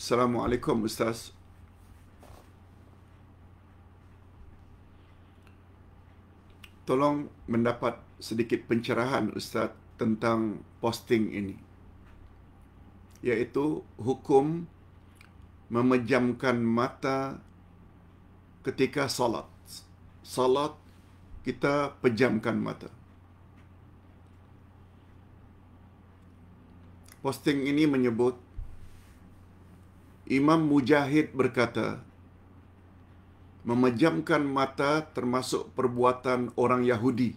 Assalamualaikum Ustaz, tolong mendapat sedikit pencerahan ustaz tentang posting ini yaitu hukum memejamkan mata ketika salat salat kita pejamkan mata posting ini menyebut Imam Mujahid berkata, memejamkan mata termasuk perbuatan orang Yahudi.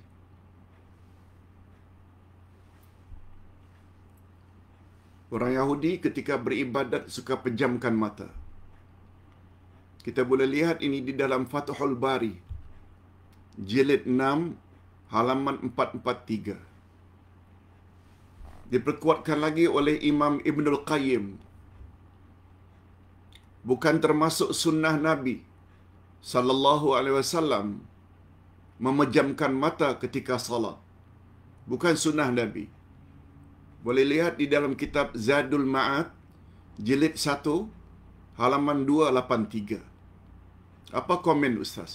Orang Yahudi ketika beribadat suka pejamkan mata. Kita boleh lihat ini di dalam Fathul Bari, jilid 6, halaman 443. Diperkuatkan lagi oleh Imam Ibnul Qayyim bukan termasuk sunnah Nabi sallallahu alaihi wasallam memejamkan mata ketika salat. Bukan sunnah Nabi. Boleh lihat di dalam kitab Zadul Ma'ad jilid 1 halaman 283. Apa komen ustaz?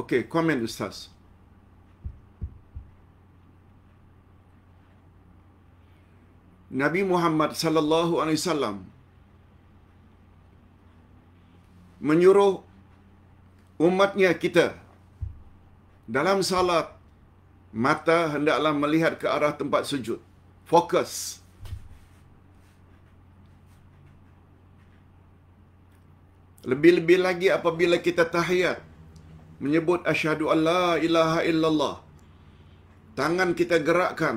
Okey, komen ustaz. Nabi Muhammad sallallahu alaihi wasallam menyuruh umatnya kita dalam salat mata hendaklah melihat ke arah tempat sujud fokus lebih-lebih lagi apabila kita tahiyat menyebut asyhadu alla ilaha illallah tangan kita gerakkan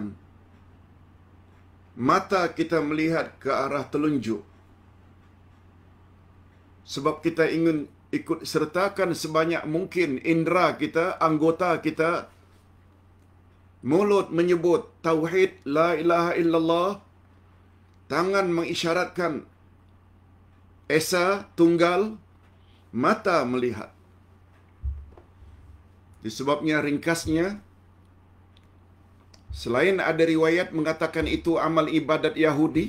mata kita melihat ke arah telunjuk. Sebab kita ingin ikut sertakan sebanyak mungkin indera kita, anggota kita, mulut menyebut tauhid la ilaha illallah, tangan mengisyaratkan esa tunggal, mata melihat. Disebabnya ringkasnya, Selain ada riwayat mengatakan itu amal ibadat Yahudi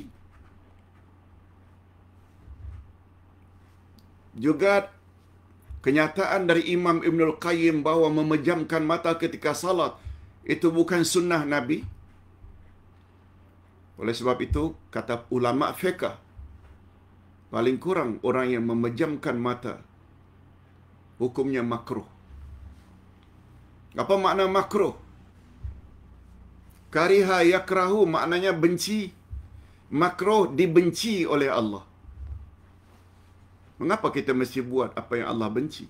juga kenyataan dari Imam Ibnul Qayyim bahawa memejamkan mata ketika salat itu bukan sunnah Nabi. Oleh sebab itu kata ulama fiqh paling kurang orang yang memejamkan mata hukumnya makruh. Apa makna makruh? Kariha yakrahu maknanya benci. makroh dibenci oleh Allah. Mengapa kita mesti buat apa yang Allah benci?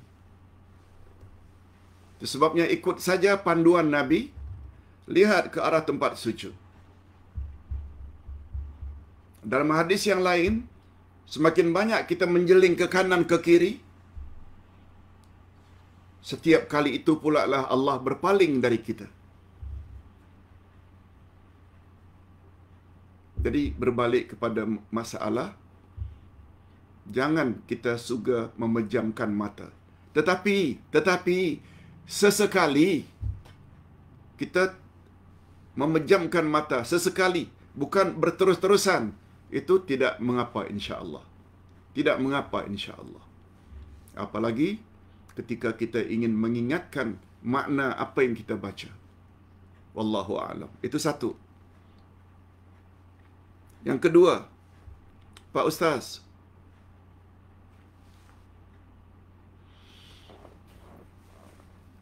Sebabnya ikut saja panduan Nabi. Lihat ke arah tempat suci. Dalam hadis yang lain, semakin banyak kita menjeling ke kanan ke kiri, setiap kali itu pula lah Allah berpaling dari kita. Jadi berbalik kepada masalah jangan kita suka memejamkan mata. Tetapi tetapi sesekali kita memejamkan mata sesekali bukan berterus-terusan itu tidak mengapa insya-Allah. Tidak mengapa insya-Allah. Apalagi ketika kita ingin mengingatkan makna apa yang kita baca. Wallahu a'lam. Itu satu. Yang kedua, Pak Ustaz,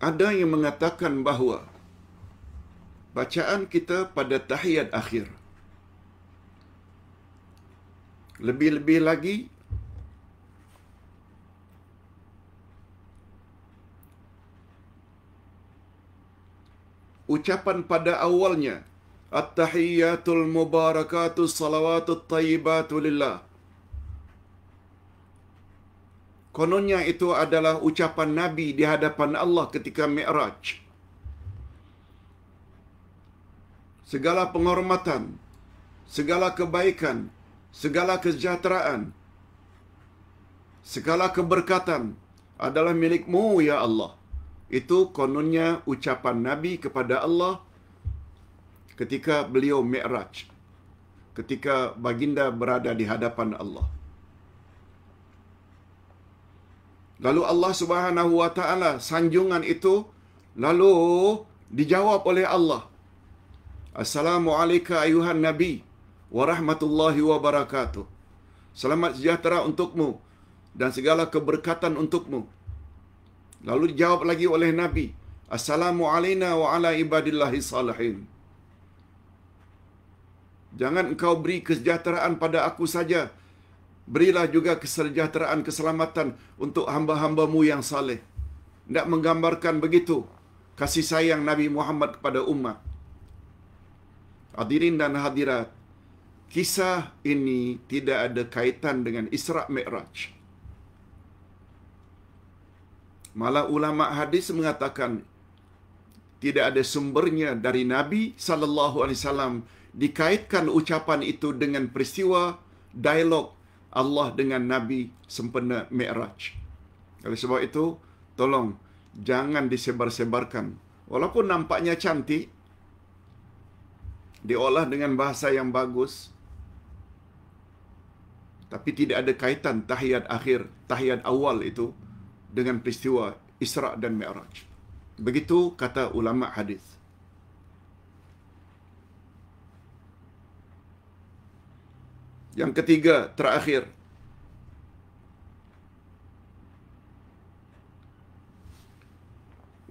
ada yang mengatakan bahawa bacaan kita pada tahiyat akhir lebih-lebih lagi ucapan pada awalnya التحيات المباركات الصلوات الطيبات لله Kononnya itu adalah ucapan Nabi di hadapan Allah ketika Mi'raj. Segala penghormatan, segala kebaikan, segala kesejahteraan, segala keberkatan adalah milikmu ya Allah. Itu kononnya ucapan Nabi kepada Allah ketika beliau mi'raj ketika baginda berada di hadapan Allah lalu Allah Subhanahu wa taala sanjungan itu lalu dijawab oleh Allah Assalamualaikum ayuhan nabi wa rahmatullahi selamat sejahtera untukmu dan segala keberkatan untukmu lalu dijawab lagi oleh nabi Assalamualaikum warahmatullahi wabarakatuh. Jangan engkau beri kesejahteraan pada aku saja. Berilah juga kesejahteraan, keselamatan untuk hamba-hambamu yang saleh. Tidak menggambarkan begitu kasih sayang Nabi Muhammad kepada umat. Hadirin dan hadirat, kisah ini tidak ada kaitan dengan Isra' Mi'raj. Malah ulama hadis mengatakan tidak ada sumbernya dari Nabi sallallahu alaihi wasallam dikaitkan ucapan itu dengan peristiwa dialog Allah dengan Nabi sempena Mi'raj. Oleh sebab itu, tolong jangan disebar-sebarkan. Walaupun nampaknya cantik, diolah dengan bahasa yang bagus, tapi tidak ada kaitan tahiyat akhir, tahiyat awal itu dengan peristiwa Isra' dan Mi'raj. Begitu kata ulama hadis. Yang ketiga, terakhir.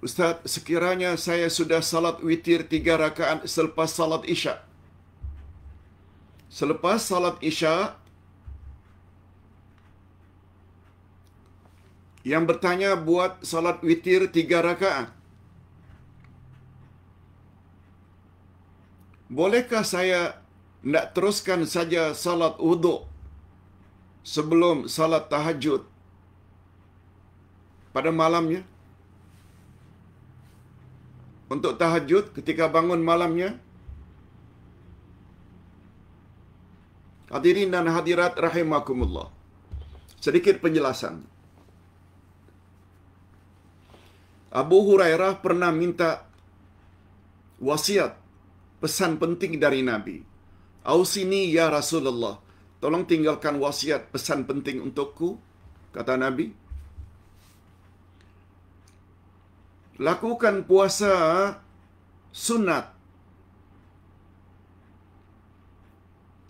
Ustaz, sekiranya saya sudah salat witir tiga rakaat selepas salat isya. Selepas salat isya, yang bertanya buat salat witir tiga rakaat. Bolehkah saya nak teruskan saja salat wuduk sebelum salat tahajud pada malamnya. Untuk tahajud ketika bangun malamnya. Hadirin dan hadirat rahimakumullah. Sedikit penjelasan. Abu Hurairah pernah minta wasiat pesan penting dari Nabi. Ausini ya Rasulullah. Tolong tinggalkan wasiat pesan penting untukku. Kata Nabi. Lakukan puasa sunat.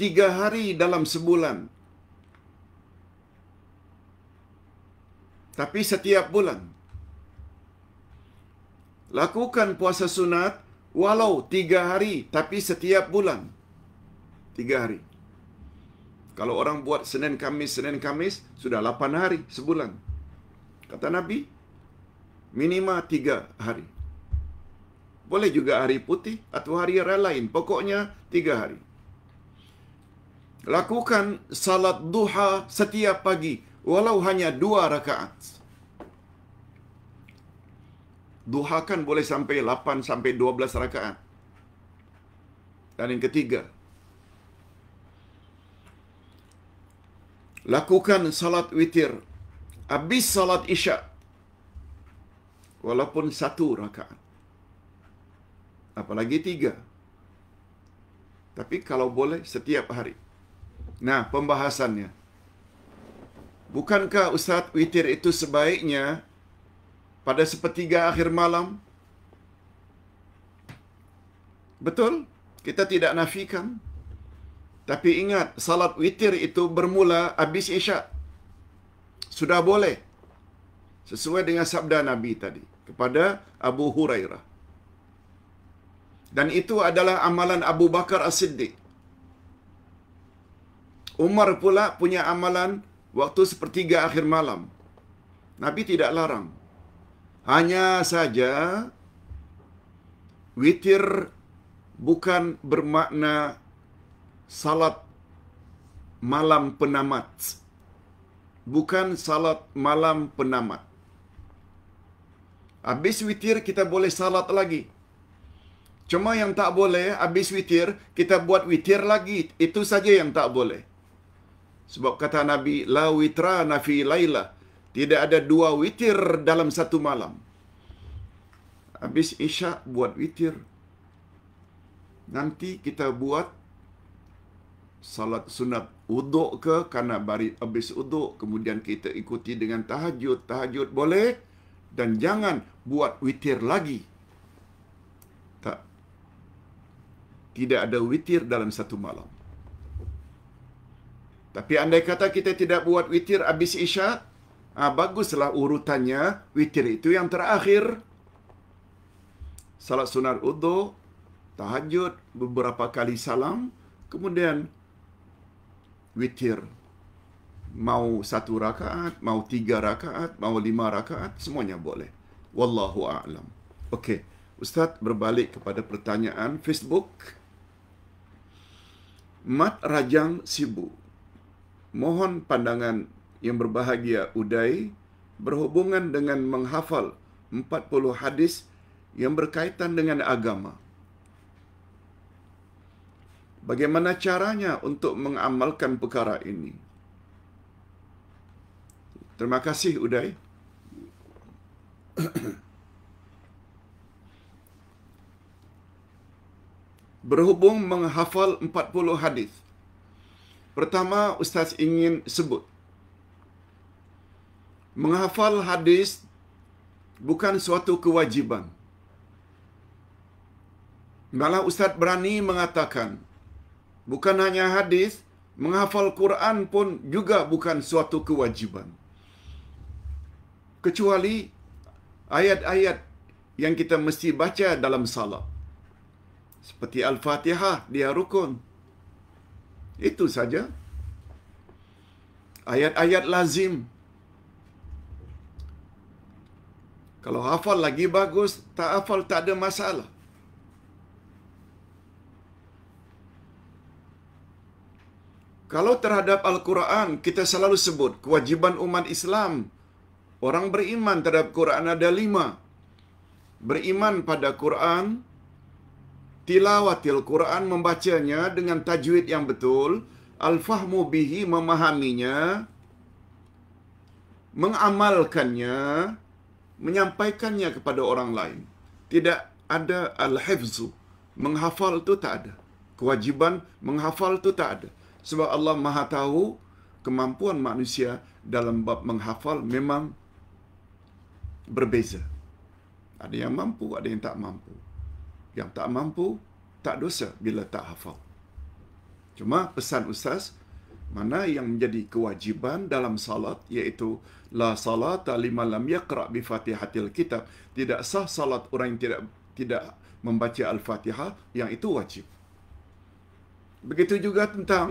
Tiga hari dalam sebulan. Tapi setiap bulan. Lakukan puasa sunat walau tiga hari tapi setiap bulan tiga hari. Kalau orang buat Senin Kamis, Senin Kamis, sudah lapan hari sebulan. Kata Nabi, minima tiga hari. Boleh juga hari putih atau hari raya lain. Pokoknya tiga hari. Lakukan salat duha setiap pagi. Walau hanya dua rakaat. Duha kan boleh sampai 8 sampai 12 rakaat. Dan yang ketiga, lakukan salat witir habis salat isya walaupun satu rakaat apalagi tiga tapi kalau boleh setiap hari nah pembahasannya bukankah ustaz witir itu sebaiknya pada sepertiga akhir malam betul kita tidak nafikan tapi ingat, salat witir itu bermula habis isyak. Sudah boleh. Sesuai dengan sabda Nabi tadi. Kepada Abu Hurairah. Dan itu adalah amalan Abu Bakar As-Siddiq. Umar pula punya amalan waktu sepertiga akhir malam. Nabi tidak larang. Hanya saja witir bukan bermakna salat malam penamat. Bukan salat malam penamat. Habis witir kita boleh salat lagi. Cuma yang tak boleh habis witir kita buat witir lagi. Itu saja yang tak boleh. Sebab kata Nabi la witra nafi fi laila. Tidak ada dua witir dalam satu malam. Habis Isya buat witir. Nanti kita buat salat sunat uduk ke kerana bari habis uduk kemudian kita ikuti dengan tahajud tahajud boleh dan jangan buat witir lagi tak tidak ada witir dalam satu malam tapi andai kata kita tidak buat witir habis isyak ha, ah, baguslah urutannya witir itu yang terakhir. Salat sunat wudu, tahajud, beberapa kali salam, kemudian witir mau satu rakaat, mau tiga rakaat, mau lima rakaat, semuanya boleh. Wallahu a'lam. Okey, Ustaz berbalik kepada pertanyaan Facebook. Mat Rajang Sibu. Mohon pandangan yang berbahagia Uday berhubungan dengan menghafal 40 hadis yang berkaitan dengan agama. Bagaimana caranya untuk mengamalkan perkara ini? Terima kasih Uday. Berhubung menghafal 40 hadis. Pertama ustaz ingin sebut menghafal hadis bukan suatu kewajiban. Malah ustaz berani mengatakan bukan hanya hadis, menghafal Quran pun juga bukan suatu kewajiban. Kecuali ayat-ayat yang kita mesti baca dalam salat. Seperti Al-Fatihah, dia rukun. Itu saja. Ayat-ayat lazim. Kalau hafal lagi bagus, tak hafal tak ada masalah. Kalau terhadap Al-Quran, kita selalu sebut kewajiban umat Islam. Orang beriman terhadap Quran ada lima. Beriman pada Quran, tilawatil Quran membacanya dengan tajwid yang betul, al-fahmu bihi memahaminya, mengamalkannya, menyampaikannya kepada orang lain. Tidak ada al-hifzu, menghafal itu tak ada. Kewajiban menghafal itu tak ada sebab Allah Maha tahu kemampuan manusia dalam bab menghafal memang berbeza. Ada yang mampu, ada yang tak mampu. Yang tak mampu tak dosa bila tak hafal. Cuma pesan ustaz mana yang menjadi kewajiban dalam salat iaitu la salata liman lam yaqra bi fatihatil kitab tidak sah salat orang yang tidak tidak membaca al-fatihah yang itu wajib Begitu juga tentang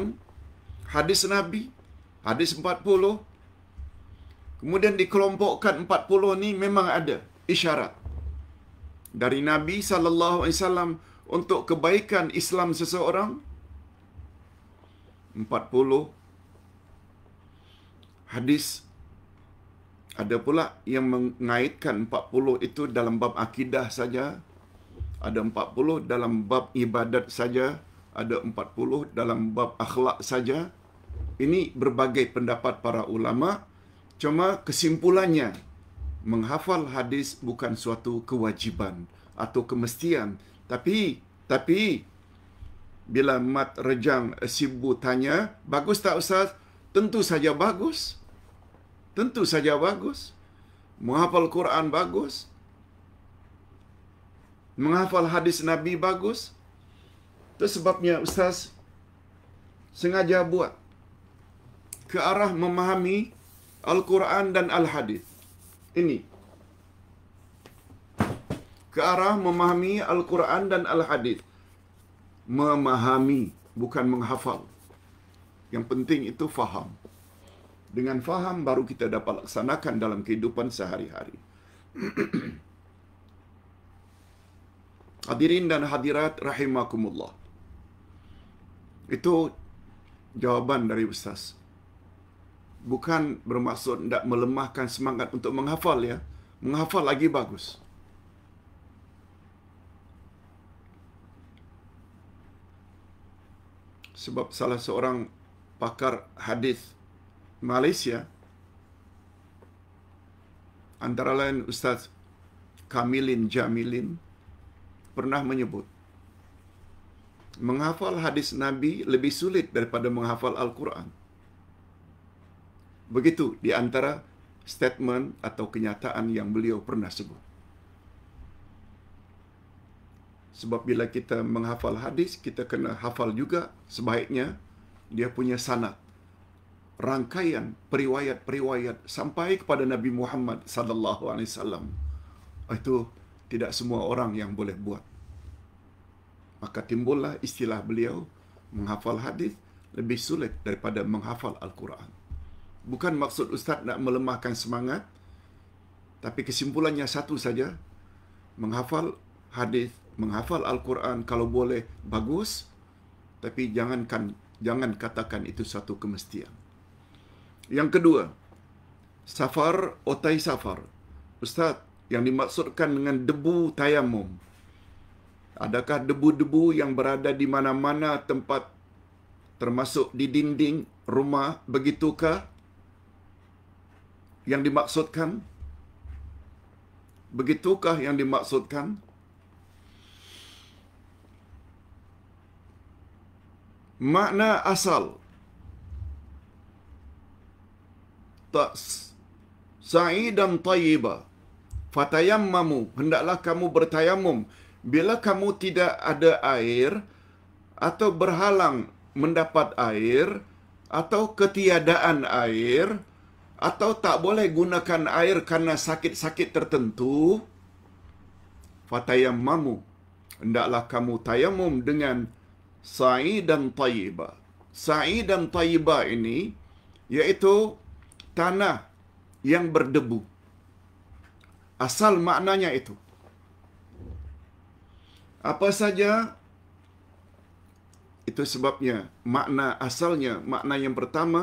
hadis Nabi, hadis 40. Kemudian dikelompokkan 40 ni memang ada isyarat dari Nabi saw untuk kebaikan Islam seseorang. 40 hadis ada pula yang mengaitkan 40 itu dalam bab akidah saja ada 40 dalam bab ibadat saja ada 40 dalam bab akhlak saja. Ini berbagai pendapat para ulama. Cuma kesimpulannya, menghafal hadis bukan suatu kewajiban atau kemestian. Tapi, tapi bila Mat Rejang Sibu tanya, bagus tak usah. Tentu saja bagus. Tentu saja bagus. Menghafal Quran bagus. Menghafal hadis Nabi bagus. Bagus. Itu sebabnya Ustaz sengaja buat ke arah memahami Al-Quran dan Al-Hadith. Ini. Ke arah memahami Al-Quran dan Al-Hadith. Memahami, bukan menghafal. Yang penting itu faham. Dengan faham baru kita dapat laksanakan dalam kehidupan sehari-hari. Hadirin dan hadirat rahimakumullah. Itu jawaban dari Ustaz. Bukan bermaksud tidak melemahkan semangat untuk menghafal ya. Menghafal lagi bagus. Sebab salah seorang pakar hadis Malaysia antara lain Ustaz Kamilin Jamilin pernah menyebut menghafal hadis Nabi lebih sulit daripada menghafal Al-Quran. Begitu di antara statement atau kenyataan yang beliau pernah sebut. Sebab bila kita menghafal hadis, kita kena hafal juga sebaiknya dia punya sanad rangkaian periwayat-periwayat sampai kepada Nabi Muhammad sallallahu alaihi wasallam. Itu tidak semua orang yang boleh buat maka timbullah istilah beliau menghafal hadis lebih sulit daripada menghafal Al-Quran. Bukan maksud Ustaz nak melemahkan semangat, tapi kesimpulannya satu saja, menghafal hadis, menghafal Al-Quran kalau boleh bagus, tapi jangankan jangan katakan itu satu kemestian. Yang kedua, safar otai safar. Ustaz, yang dimaksudkan dengan debu tayamum, Adakah debu-debu yang berada di mana-mana tempat termasuk di dinding rumah begitukah yang dimaksudkan? Begitukah yang dimaksudkan? Makna asal tak sa'i dan tayyiba fatayammamu hendaklah kamu bertayamum bila kamu tidak ada air atau berhalang mendapat air atau ketiadaan air atau tak boleh gunakan air karena sakit-sakit tertentu fatayammamu hendaklah kamu tayamum dengan sa'i dan tayyiba sa'i dan tayyiba ini iaitu tanah yang berdebu asal maknanya itu apa saja itu sebabnya makna asalnya makna yang pertama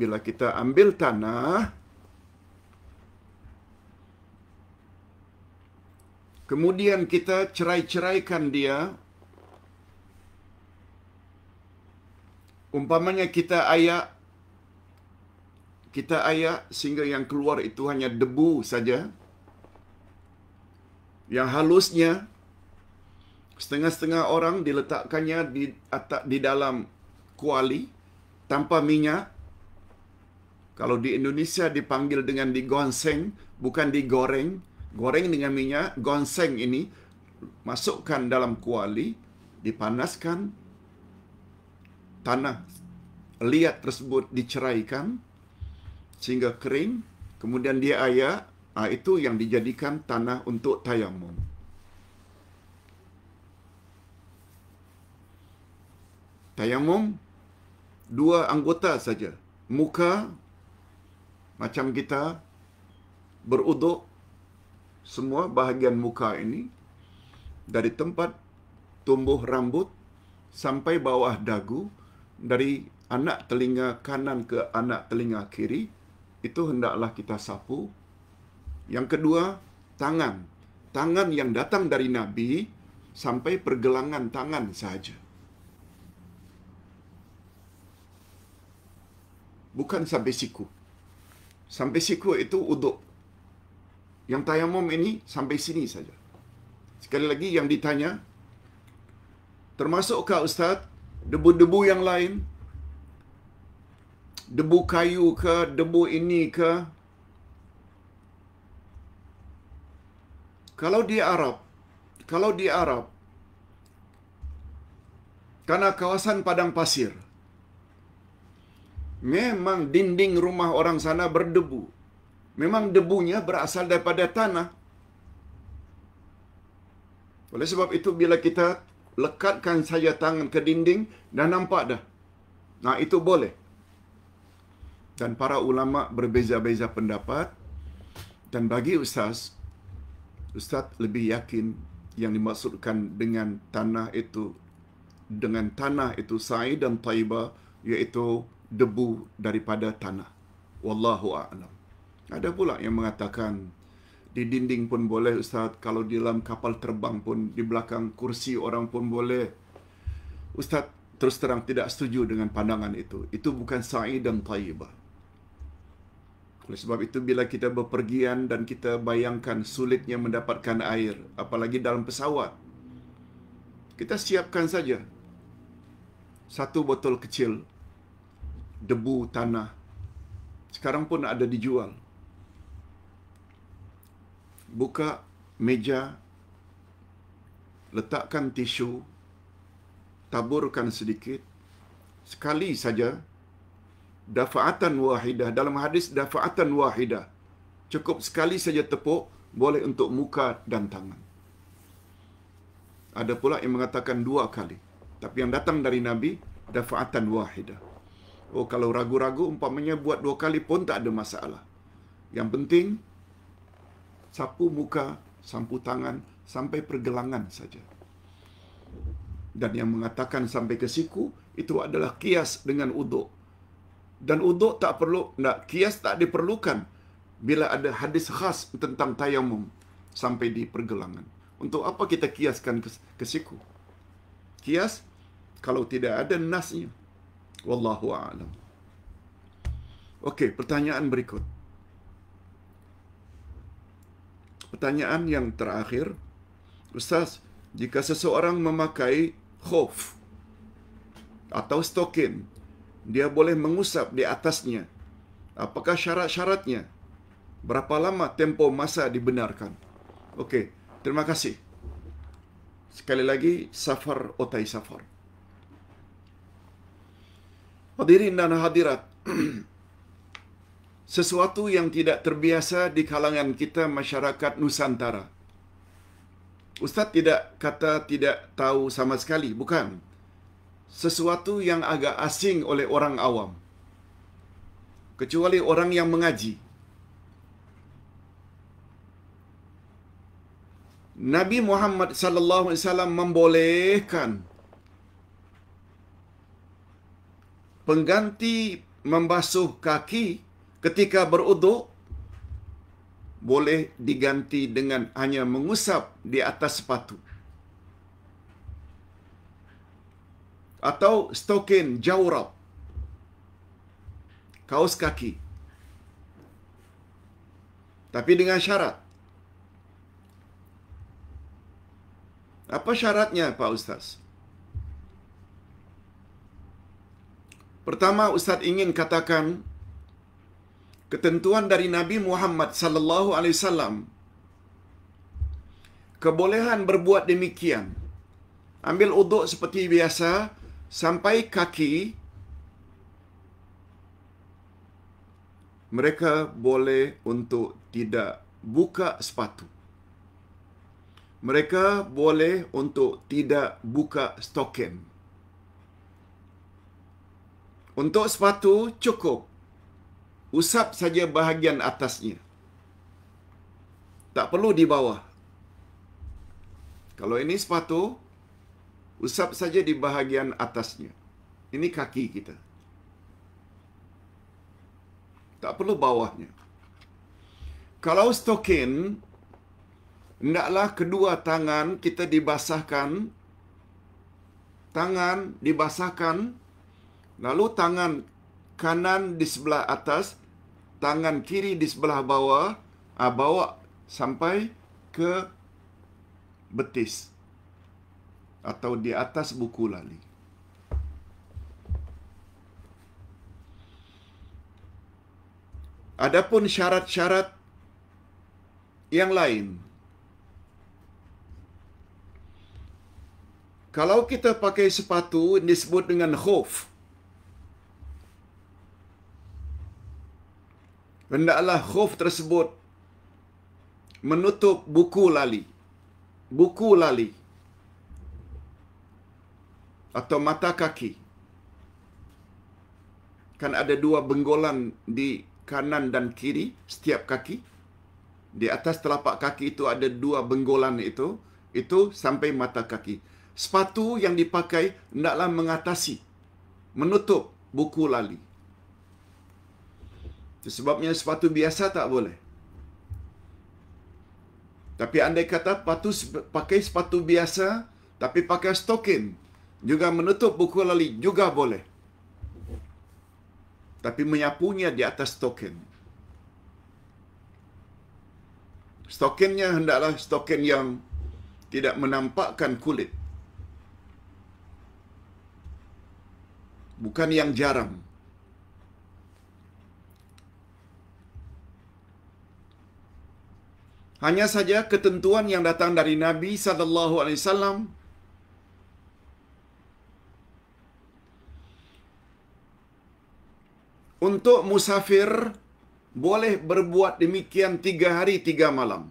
bila kita ambil tanah kemudian kita cerai-ceraikan dia umpamanya kita ayak kita ayak sehingga yang keluar itu hanya debu saja yang halusnya Setengah-setengah orang diletakkannya di atas, di dalam kuali tanpa minyak. Kalau di Indonesia dipanggil dengan digonseng, bukan digoreng. Goreng dengan minyak, gonseng ini masukkan dalam kuali, dipanaskan. Tanah liat tersebut diceraikan sehingga kering. Kemudian dia ayak, ah, itu yang dijadikan tanah untuk tayamum. tayamum dua anggota saja muka macam kita beruduk semua bahagian muka ini dari tempat tumbuh rambut sampai bawah dagu dari anak telinga kanan ke anak telinga kiri itu hendaklah kita sapu yang kedua tangan tangan yang datang dari nabi sampai pergelangan tangan sahaja Bukan sampai siku. Sampai siku itu uduk. Yang tayamum ini sampai sini saja. Sekali lagi yang ditanya, termasukkah Ustaz, debu-debu yang lain, debu kayu ke, debu ini ke, kalau di Arab, kalau di Arab, karena kawasan padang pasir, Memang dinding rumah orang sana berdebu. Memang debunya berasal daripada tanah. Oleh sebab itu bila kita lekatkan saja tangan ke dinding dan nampak dah. Nah itu boleh. Dan para ulama berbeza-beza pendapat dan bagi ustaz ustaz lebih yakin yang dimaksudkan dengan tanah itu dengan tanah itu sa'id dan taibah, iaitu debu daripada tanah. Wallahu a'lam. Ada pula yang mengatakan di dinding pun boleh ustaz, kalau di dalam kapal terbang pun di belakang kursi orang pun boleh. Ustaz terus terang tidak setuju dengan pandangan itu. Itu bukan sa'i dan thayyibah. Oleh sebab itu bila kita bepergian dan kita bayangkan sulitnya mendapatkan air, apalagi dalam pesawat. Kita siapkan saja satu botol kecil debu tanah sekarang pun ada dijual buka meja letakkan tisu taburkan sedikit sekali saja dafaatan wahidah dalam hadis dafaatan wahidah cukup sekali saja tepuk boleh untuk muka dan tangan ada pula yang mengatakan dua kali tapi yang datang dari nabi dafaatan wahidah Oh kalau ragu-ragu umpamanya buat dua kali pun tak ada masalah. Yang penting sapu muka, sampu tangan sampai pergelangan saja. Dan yang mengatakan sampai ke siku itu adalah kias dengan uduk. Dan uduk tak perlu, nak kias tak diperlukan bila ada hadis khas tentang tayamum sampai di pergelangan. Untuk apa kita kiaskan ke, siku? Kias kalau tidak ada nasnya. Wallahu a'lam. Okey, pertanyaan berikut. Pertanyaan yang terakhir. Ustaz, jika seseorang memakai khuf atau stokin, dia boleh mengusap di atasnya. Apakah syarat-syaratnya? Berapa lama tempo masa dibenarkan? Okey, terima kasih. Sekali lagi, Safar Otai Safar. Hadirin dan hadirat. Sesuatu yang tidak terbiasa di kalangan kita masyarakat Nusantara. Ustaz tidak kata tidak tahu sama sekali, bukan. Sesuatu yang agak asing oleh orang awam. Kecuali orang yang mengaji. Nabi Muhammad sallallahu alaihi wasallam membolehkan pengganti membasuh kaki ketika beruduk boleh diganti dengan hanya mengusap di atas sepatu. Atau stokin jawrab. Kaos kaki. Tapi dengan syarat. Apa syaratnya Pak Ustaz. Pertama ustaz ingin katakan ketentuan dari Nabi Muhammad sallallahu alaihi wasallam kebolehan berbuat demikian. Ambil uduk seperti biasa sampai kaki mereka boleh untuk tidak buka sepatu. Mereka boleh untuk tidak buka stokin. Untuk sepatu cukup. Usap saja bahagian atasnya. Tak perlu di bawah. Kalau ini sepatu, usap saja di bahagian atasnya. Ini kaki kita. Tak perlu bawahnya. Kalau stokin, hendaklah kedua tangan kita dibasahkan. Tangan dibasahkan Lalu tangan kanan di sebelah atas, tangan kiri di sebelah bawah, uh, bawa sampai ke betis atau di atas buku lali. Adapun syarat-syarat yang lain. Kalau kita pakai sepatu yang disebut dengan khuf, Hendaklah khuf tersebut menutup buku lali. Buku lali. Atau mata kaki. Kan ada dua benggolan di kanan dan kiri setiap kaki. Di atas telapak kaki itu ada dua benggolan itu. Itu sampai mata kaki. Sepatu yang dipakai hendaklah mengatasi. Menutup buku lali. Sebabnya sepatu biasa tak boleh. Tapi andai kata patu pakai sepatu biasa tapi pakai stokin juga menutup buku lali juga boleh. Tapi menyapunya di atas stokin. Stokinnya hendaklah stokin yang tidak menampakkan kulit. Bukan yang jarang. Hanya saja ketentuan yang datang dari Nabi saw untuk musafir boleh berbuat demikian tiga hari tiga malam.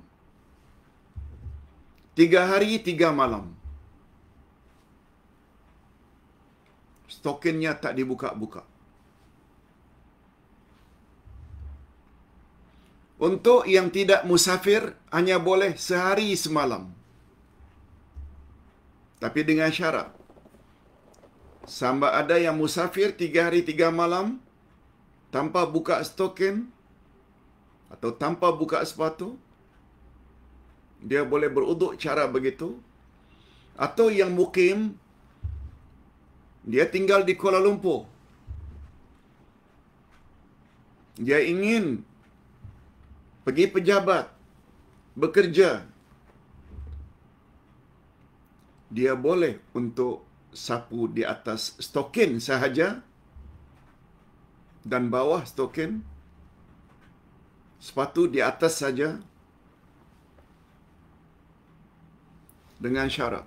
Tiga hari tiga malam. Stokinnya tak dibuka-buka. Untuk yang tidak musafir hanya boleh sehari semalam. Tapi dengan syarat. Sama ada yang musafir tiga hari tiga malam tanpa buka stokin atau tanpa buka sepatu. Dia boleh beruduk cara begitu. Atau yang mukim, dia tinggal di Kuala Lumpur. Dia ingin Pergi pejabat. Bekerja. Dia boleh untuk sapu di atas stokin sahaja dan bawah stokin. Sepatu di atas saja dengan syarat.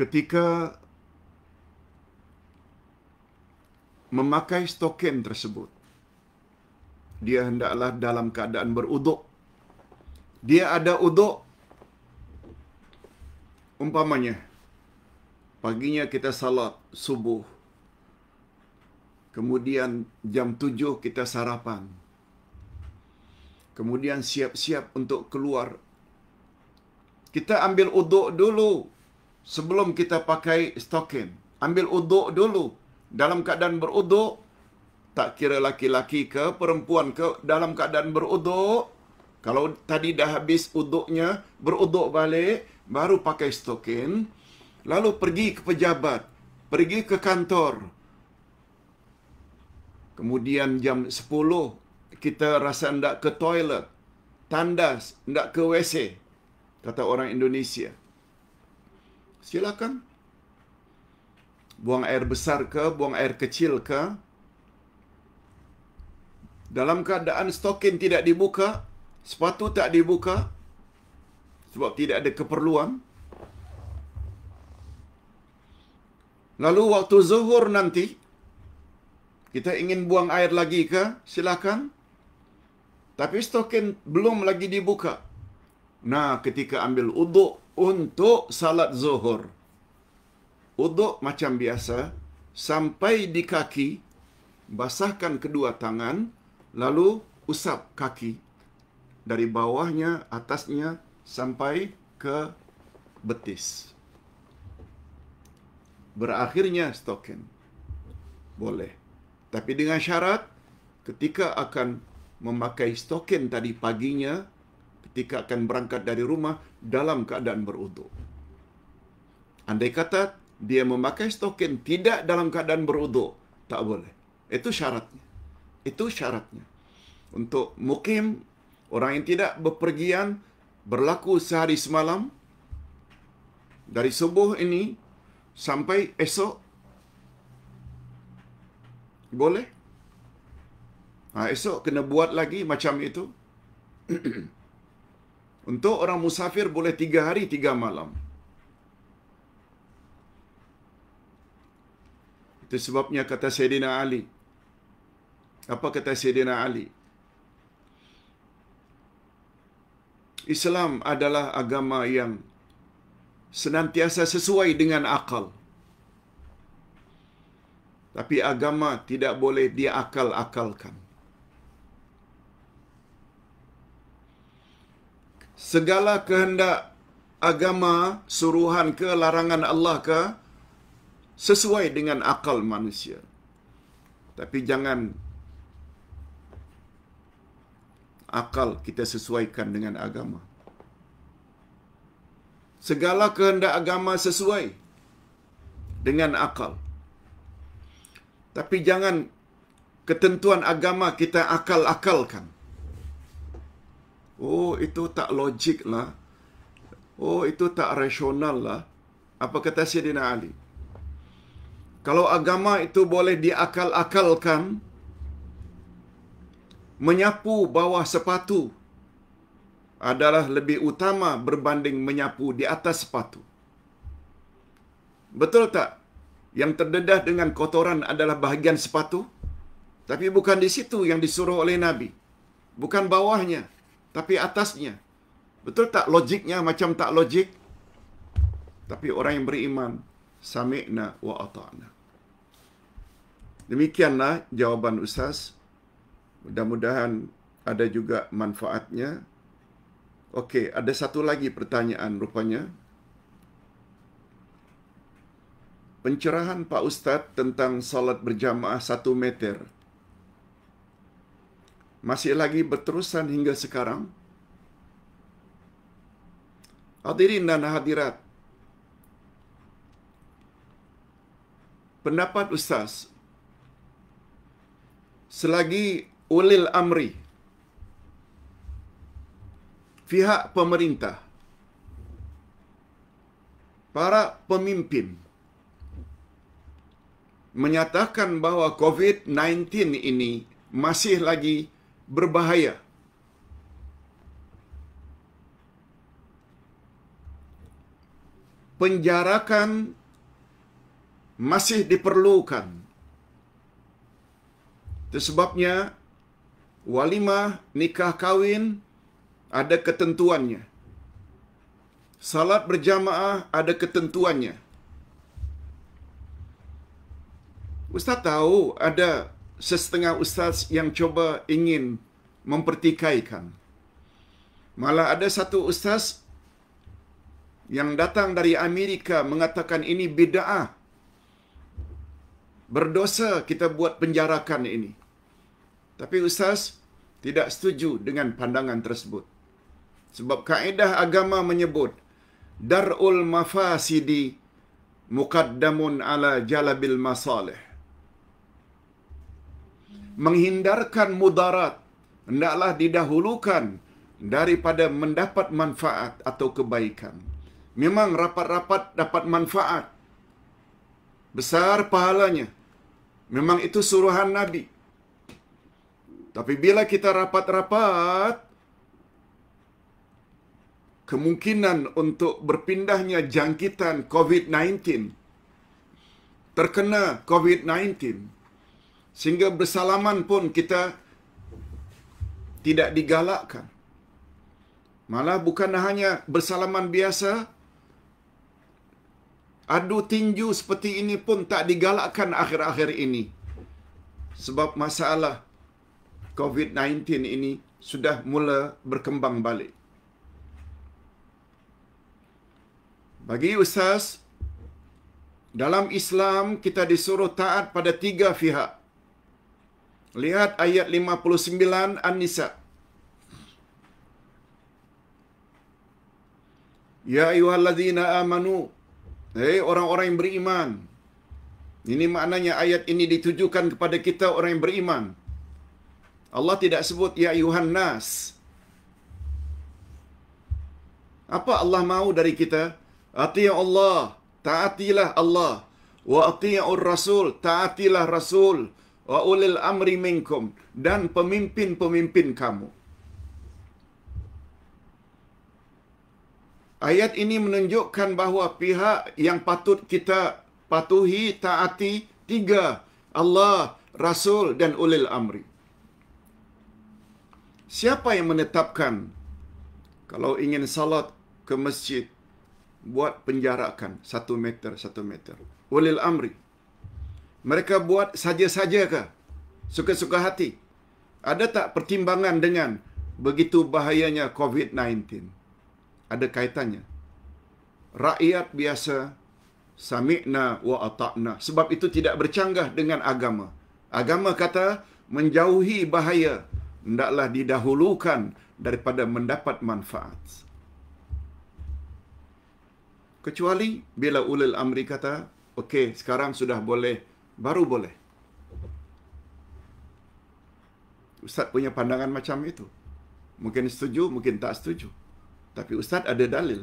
Ketika memakai stokin tersebut, dia hendaklah dalam keadaan beruduk. Dia ada uduk. Umpamanya, paginya kita salat subuh. Kemudian jam tujuh kita sarapan. Kemudian siap-siap untuk keluar. Kita ambil uduk dulu sebelum kita pakai stokin. Ambil uduk dulu. Dalam keadaan beruduk, tak kira laki-laki ke perempuan ke dalam keadaan beruduk kalau tadi dah habis uduknya beruduk balik baru pakai stokin lalu pergi ke pejabat pergi ke kantor kemudian jam 10 kita rasa hendak ke toilet tandas hendak ke WC kata orang Indonesia silakan buang air besar ke buang air kecil ke dalam keadaan stokin tidak dibuka, sepatu tak dibuka sebab tidak ada keperluan. Lalu waktu zuhur nanti kita ingin buang air lagi ke? Silakan. Tapi stokin belum lagi dibuka. Nah, ketika ambil uduk untuk salat zuhur. uduk macam biasa sampai di kaki basahkan kedua tangan, lalu usap kaki dari bawahnya, atasnya sampai ke betis. Berakhirnya stoken. Boleh. Tapi dengan syarat ketika akan memakai stoken tadi paginya, ketika akan berangkat dari rumah dalam keadaan beruduk. Andai kata dia memakai stoken tidak dalam keadaan beruduk, tak boleh. Itu syaratnya. Itu syaratnya. Untuk mukim, orang yang tidak berpergian, berlaku sehari semalam, dari subuh ini sampai esok, boleh? Ha, esok kena buat lagi macam itu. Untuk orang musafir boleh tiga hari, tiga malam. Itu sebabnya kata Sayyidina Ali, apa kata Sayyidina Ali? Islam adalah agama yang senantiasa sesuai dengan akal. Tapi agama tidak boleh diakal-akalkan. Segala kehendak agama, suruhan ke, larangan Allah ke, sesuai dengan akal manusia. Tapi jangan akal kita sesuaikan dengan agama. Segala kehendak agama sesuai dengan akal. Tapi jangan ketentuan agama kita akal-akalkan. Oh, itu tak logik lah. Oh, itu tak rasional lah. Apa kata Syedina Ali? Kalau agama itu boleh diakal-akalkan, menyapu bawah sepatu adalah lebih utama berbanding menyapu di atas sepatu. Betul tak? Yang terdedah dengan kotoran adalah bahagian sepatu. Tapi bukan di situ yang disuruh oleh Nabi. Bukan bawahnya, tapi atasnya. Betul tak logiknya macam tak logik? Tapi orang yang beriman, sami'na wa ata'na. Demikianlah jawaban Ustaz. Mudah-mudahan ada juga manfaatnya. Okey, ada satu lagi pertanyaan rupanya. Pencerahan Pak Ustadz tentang sholat berjamaah satu meter. Masih lagi berterusan hingga sekarang? Hadirin dan hadirat. Pendapat Ustaz. Selagi ulil amri pihak pemerintah para pemimpin menyatakan bahawa COVID-19 ini masih lagi berbahaya. Penjarakan masih diperlukan. sebabnya. Walimah, nikah kawin ada ketentuannya. Salat berjamaah ada ketentuannya. Ustaz tahu ada setengah ustaz yang cuba ingin mempertikaikan. Malah ada satu ustaz yang datang dari Amerika mengatakan ini bid'ah. Berdosa kita buat penjarakan ini. Tapi ustaz tidak setuju dengan pandangan tersebut. Sebab kaedah agama menyebut darul mafasidi muqaddamun ala jalabil masalih. Menghindarkan mudarat hendaklah didahulukan daripada mendapat manfaat atau kebaikan. Memang rapat-rapat dapat manfaat. Besar pahalanya. Memang itu suruhan Nabi. Tapi bila kita rapat-rapat, kemungkinan untuk berpindahnya jangkitan COVID-19, terkena COVID-19, sehingga bersalaman pun kita tidak digalakkan. Malah bukan hanya bersalaman biasa, adu tinju seperti ini pun tak digalakkan akhir-akhir ini. Sebab masalah COVID-19 ini sudah mula berkembang balik. Bagi Ustaz, dalam Islam kita disuruh taat pada tiga pihak. Lihat ayat 59 An-Nisa. Ya ayuhallazina amanu. Hei orang-orang yang beriman. Ini maknanya ayat ini ditujukan kepada kita orang yang beriman. Allah tidak sebut ya ayuhan nas. Apa Allah mahu dari kita? Atiya Allah, taatilah Allah. Wa atiya'ur rasul, taatilah rasul. Wa ulil amri minkum. Dan pemimpin-pemimpin kamu. Ayat ini menunjukkan bahawa pihak yang patut kita patuhi, taati, tiga. Allah, Rasul dan Ulil Amri. Siapa yang menetapkan kalau ingin salat ke masjid buat penjarakan satu meter satu meter. Walil amri. Mereka buat saja-saja ke? Suka-suka hati. Ada tak pertimbangan dengan begitu bahayanya COVID-19? Ada kaitannya. Rakyat biasa sami'na wa atakna. Sebab itu tidak bercanggah dengan agama. Agama kata menjauhi bahaya hendaklah didahulukan daripada mendapat manfaat. Kecuali bila ulil amri kata, okey sekarang sudah boleh, baru boleh. Ustaz punya pandangan macam itu. Mungkin setuju, mungkin tak setuju. Tapi Ustaz ada dalil.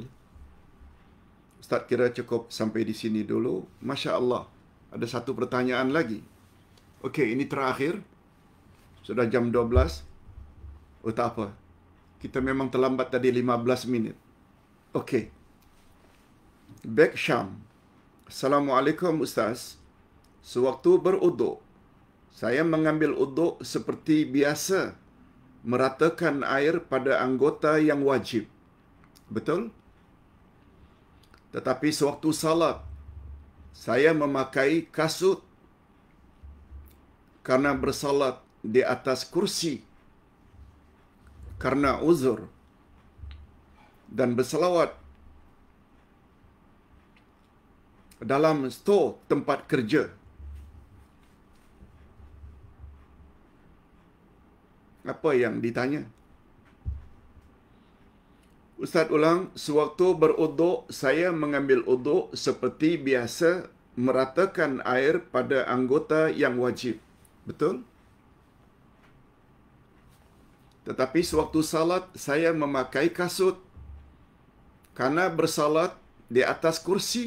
Ustaz kira cukup sampai di sini dulu. Masya Allah. Ada satu pertanyaan lagi. Okey, ini terakhir. Sudah jam 12. Untuk oh, apa? Kita memang terlambat tadi 15 minit. Okey. Back Syam. Assalamualaikum Ustaz. Sewaktu beruduk, saya mengambil uduk seperti biasa. Meratakan air pada anggota yang wajib. Betul? Tetapi sewaktu salat, saya memakai kasut karena bersalat di atas kursi karena uzur dan berselawat dalam sto tempat kerja. Apa yang ditanya? Ustaz ulang, sewaktu beruduk, saya mengambil uduk seperti biasa meratakan air pada anggota yang wajib. Betul? Tetapi sewaktu salat saya memakai kasut karena bersalat di atas kursi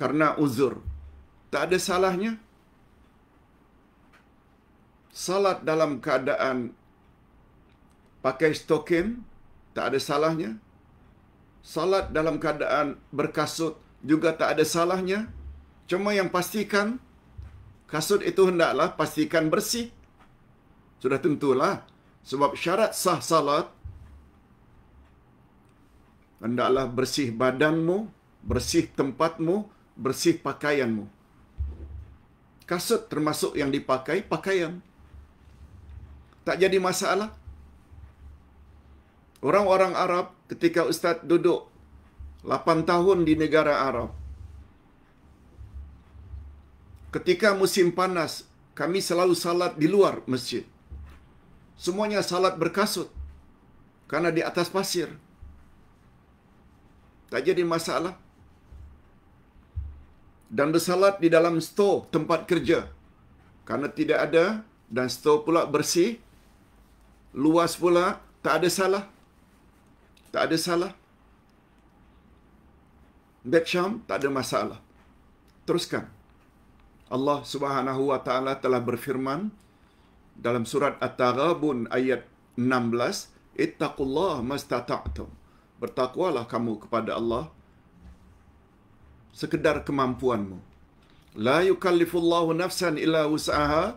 karena uzur. Tak ada salahnya. Salat dalam keadaan pakai stokin tak ada salahnya. Salat dalam keadaan berkasut juga tak ada salahnya. Cuma yang pastikan kasut itu hendaklah pastikan bersih. Sudah tentulah. Sebab syarat sah salat, hendaklah bersih badanmu, bersih tempatmu, bersih pakaianmu. Kasut termasuk yang dipakai, pakaian. Tak jadi masalah. Orang-orang Arab ketika Ustaz duduk 8 tahun di negara Arab. Ketika musim panas, kami selalu salat di luar masjid semuanya salat berkasut karena di atas pasir. Tak jadi masalah. Dan bersalat di dalam stor tempat kerja. Karena tidak ada dan stor pula bersih. Luas pula tak ada salah. Tak ada salah. Beksham tak ada masalah. Teruskan. Allah Subhanahu wa taala telah berfirman dalam surat At-Taghabun ayat 16, Ittaqullah mastata'tum. Bertakwalah kamu kepada Allah sekedar kemampuanmu. La yukallifullahu nafsan illa usaha.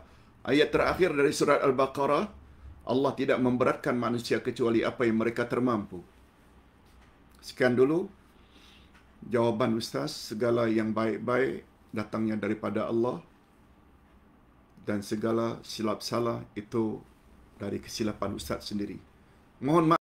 Ayat terakhir dari surat Al-Baqarah, Allah tidak memberatkan manusia kecuali apa yang mereka termampu. Sekian dulu jawaban Ustaz, segala yang baik-baik datangnya daripada Allah dan segala silap salah itu dari kesilapan ustaz sendiri. Mohon maaf.